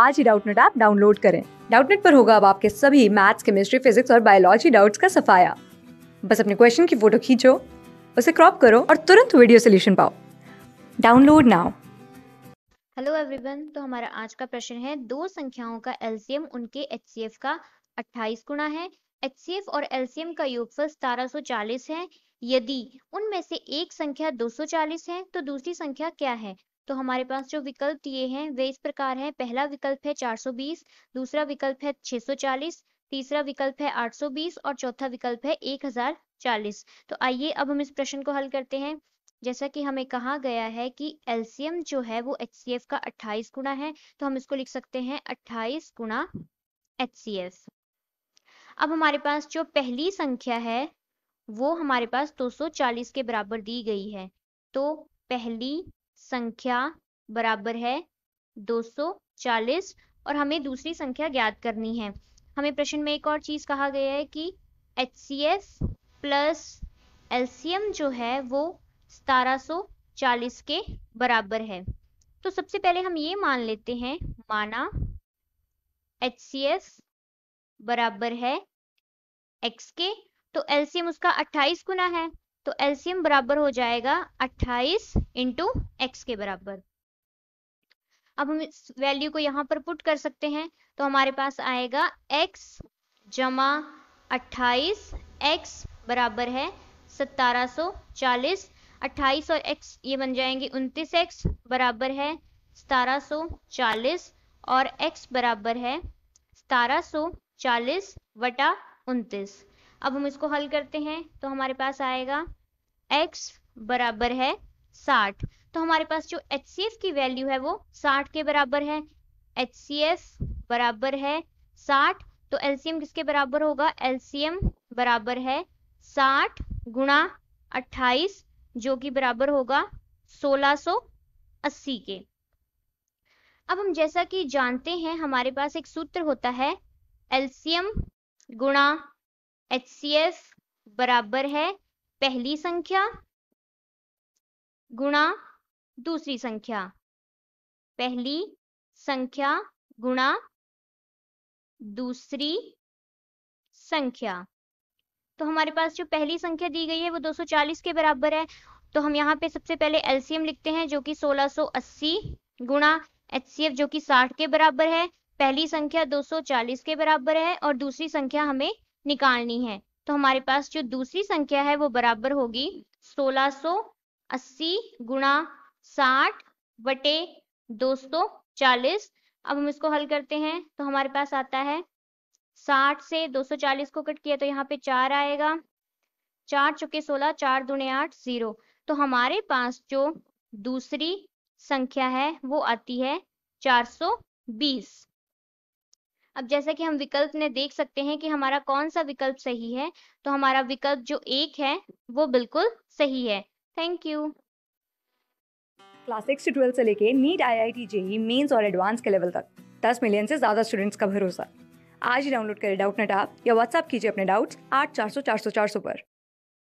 आज ही Doubtnut app download करें डाउटनेट पर होगा अब आपके सभी मैथ्स केमिस्ट्री फिजिक्स और बायोलॉजी डाउट्स का सफाया बस अपने क्वेश्चन की फोटो खींचो उसे क्रॉप करो और तुरंत वीडियो सोल्यूशन पाओ डाउनलोड नाउ हेलो एवरीवन तो हमारा आज का प्रश्न है दो संख्याओं का एलसीएम उनके एचसीएफ का 28 गुना है एचसीएफ और एलसीएम का योगफल 1740 है यदि उनमें से एक संख्या 240 है तो दूसरी संख्या क्या है तो हमारे पास जो विकल्प दिए हैं वे इस प्रकार हैं पहला विकल्प है 420 दूसरा विकल्प है 640 तीसरा विकल्प है 820 और चौथा विकल्प है 1040 तो आइए अब हम इस प्रश्न को हल करते हैं जैसा कि हमें कहा गया है कि एलसीएम जो है वो एच का 28 गुणा है तो हम इसको लिख सकते हैं 28 गुणा एच अब हमारे पास जो पहली संख्या है वो हमारे पास 240 के बराबर दी गई है तो पहली संख्या बराबर है 240 और हमें दूसरी संख्या ज्ञात करनी है हमें प्रश्न में एक और चीज कहा गया है कि H C F plus LCM जो है वो चालीस के बराबर है तो सबसे पहले हम ये मान लेते हैं माना एच सी एफ बराबर है एक्स के तो एलसीएम उसका 28 गुना है तो एलसीएम बराबर हो जाएगा 28 इंटू एक्स के बराबर अब हम इस वैल्यू को यहाँ पर पुट कर सकते हैं तो हमारे पास आएगा एक्स जमा अट्ठाईस एक्स बराबर है सतारह सो चालीस अट्ठाईस और एक्स ये बन जाएंगे उनतीस एक्स बराबर है सतारह चालीस और एक्स बराबर है सतारह सो चालीस वटा उनतीस अब हम इसको हल करते हैं तो हमारे पास आएगा x बराबर है 60 तो हमारे पास जो एच की वैल्यू है वो 60 के बराबर है एच बराबर है 60 तो एलसीएम किसके बराबर होगा एल्सियम बराबर है 60 गुणा अट्ठाईस जो कि बराबर होगा 1680 के अब हम जैसा कि जानते हैं हमारे पास एक सूत्र होता है एल्सियम गुणा एच बराबर है पहली संख्या गुणा दूसरी संख्या पहली संख्या गुणा दूसरी संख्या तो हमारे पास जो पहली संख्या दी गई है वो 240 के बराबर है तो हम यहाँ पे सबसे पहले एलसीएम लिखते हैं जो कि 1680 गुणा एचसीएफ जो कि 60 के बराबर है पहली संख्या 240 के बराबर है और दूसरी संख्या हमें निकालनी है तो हमारे पास जो दूसरी संख्या है वो बराबर होगी 1680 गुणा साठ बटे दो अब हम इसको हल करते हैं तो हमारे पास आता है 60 से 240 को कट किया तो यहाँ पे चार आएगा चार चुके 16 चार दुने आठ जीरो तो हमारे पास जो दूसरी संख्या है वो आती है 420 अब जैसा कि हम विकल्प ने देख सकते हैं कि हमारा कौन सा विकल्प सही है तो हमारा विकल्प जो एक है वो बिल्कुल सही है थैंक यू क्लास सिक्स से ट्वेल्थ से लेके NEET I I T JEE mains और एडवांस के लेवल तक दस मिलियन से ज़्यादा स्टूडेंट्स का भरोसा आज ही डाउनलोड करें डाउट नेट आप या व्हाट्सअप कीजिए अपने डाउट्स आठ चार सौ चार सौ चार सौ पर